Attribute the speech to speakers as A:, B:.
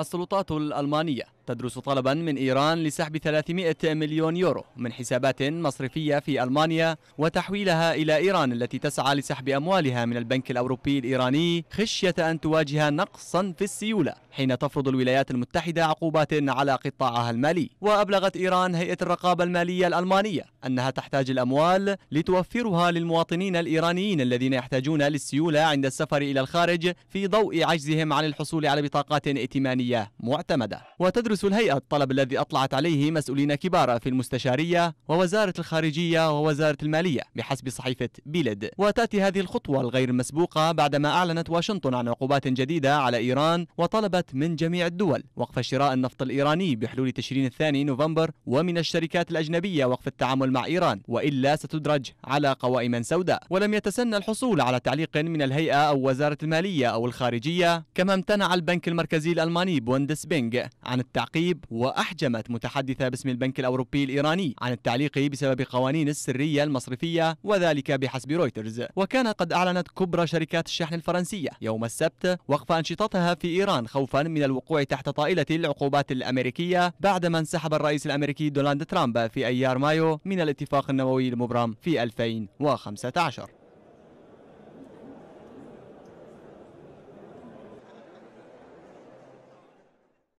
A: السلطات الألمانية تدرس طلبا من إيران لسحب 300 مليون يورو من حسابات مصرفية في ألمانيا وتحويلها إلى إيران التي تسعى لسحب أموالها من البنك الأوروبي الإيراني خشية أن تواجه نقصا في السيولة حين تفرض الولايات المتحدة عقوبات على قطاعها المالي وأبلغت إيران هيئة الرقابة المالية الألمانية أنها تحتاج الأموال لتوفرها للمواطنين الإيرانيين الذين يحتاجون للسيولة عند السفر إلى الخارج في ضوء عجزهم عن الحصول على بطاقات ائتمانية مالية معتمدة وتدرس الهيئة الطلب الذي أطلعت عليه مسؤولين كبار في المستشارية ووزارة الخارجية ووزارة المالية بحسب صحيفة بيلد وتأتي هذه الخطوة الغير المسبوقة بعدما أعلنت واشنطن عن عقوبات جديدة على إيران وطلبت من جميع الدول وقف شراء النفط الإيراني بحلول تشرين الثاني نوفمبر ومن الشركات الأجنبية وقف التعامل مع إيران وإلا ستدرج على قوائم سوداء ولم يتسنى الحصول على تعليق من الهيئة أو وزارة المالية أو الخارجية كما امتنع البنك المركزي الألماني بوندس بينغ عن التعقيب وأحجمت متحدثة باسم البنك الأوروبي الإيراني عن التعليق بسبب قوانين السرية المصرفية وذلك بحسب رويترز وكان قد أعلنت كبرى شركات الشحن الفرنسية يوم السبت وقف أنشطتها في إيران خوفا من الوقوع تحت طائلة العقوبات الأمريكية بعدما انسحب الرئيس الأمريكي دونالد ترامب في أيار مايو من الاتفاق النووي المبرم في 2015